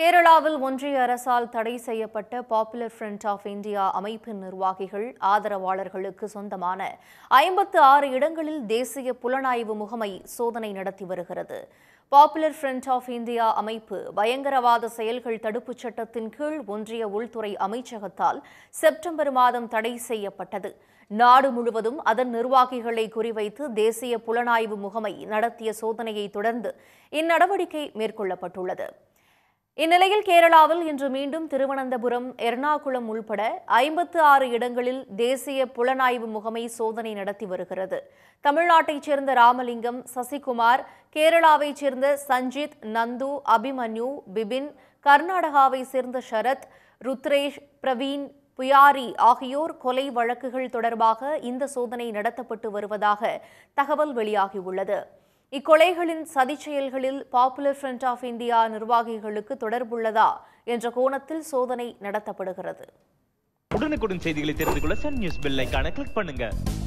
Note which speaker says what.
Speaker 1: கேரளாவில் ஒன்றிய அரசால் தடை செய்யப்பட்ட பாப்புலர் ஃப்ரண்ட் ஆஃப் இந்தியா அமைப்பின் நிர்வாகிகள் ஆதரவாளர்களுக்கு சொந்தமான ஐம்பத்து ஆறு இடங்களில் தேசிய புலனாய்வு முகமை சோதனை நடத்தி வருகிறது பாப்புலர் ஃப்ரண்ட் ஆஃப் இந்தியா அமைப்பு பயங்கரவாத செயல்கள் தடுப்புச் சட்டத்தின் கீழ் ஒன்றிய உள்துறை அமைச்சகத்தால் செப்டம்பர் மாதம் தடை செய்யப்பட்டது நாடு முழுவதும் அதன் நிர்வாகிகளை குறிவைத்து தேசிய புலனாய்வு முகமை நடத்திய சோதனையை தொடர்ந்து இந்நடவடிக்கை மேற்கொள்ளப்பட்டுள்ளது இந்நிலையில் கேரளாவில் இன்று மீண்டும் திருவனந்தபுரம் எர்ணாகுளம் உள்பட ஐம்பத்து ஆறு இடங்களில் தேசிய புலனாய்வு முகமை சோதனை நடத்தி வருகிறது தமிழ்நாட்டைச் சேர்ந்த ராமலிங்கம் சசிகுமார் கேரளாவைச் சேர்ந்த சஞ்சித் நந்து அபிமன்யு பிபின் கர்நாடகாவைச் சேர்ந்த ஷரத் ருத்ரேஷ் பிரவீன் புயாரி ஆகியோர் கொலை வழக்குகள் தொடர்பாக இந்த சோதனை நடத்தப்பட்டு வருவதாக தகவல் வெளியாகியுள்ளது இக்கொலைகளின் செயல்களில் பாப்புலர் ஃப்ரண்ட் ஆஃப் இந்தியா நிர்வாகிகளுக்கு தொடர்புள்ளதா என்ற கோணத்தில் சோதனை நடத்தப்படுகிறது
Speaker 2: உடனுக்குடன் செய்திகளை தெரிந்து கொள்ள சன் நியூஸ் பெல்லைக்கான கிளிக் பண்ணுங்க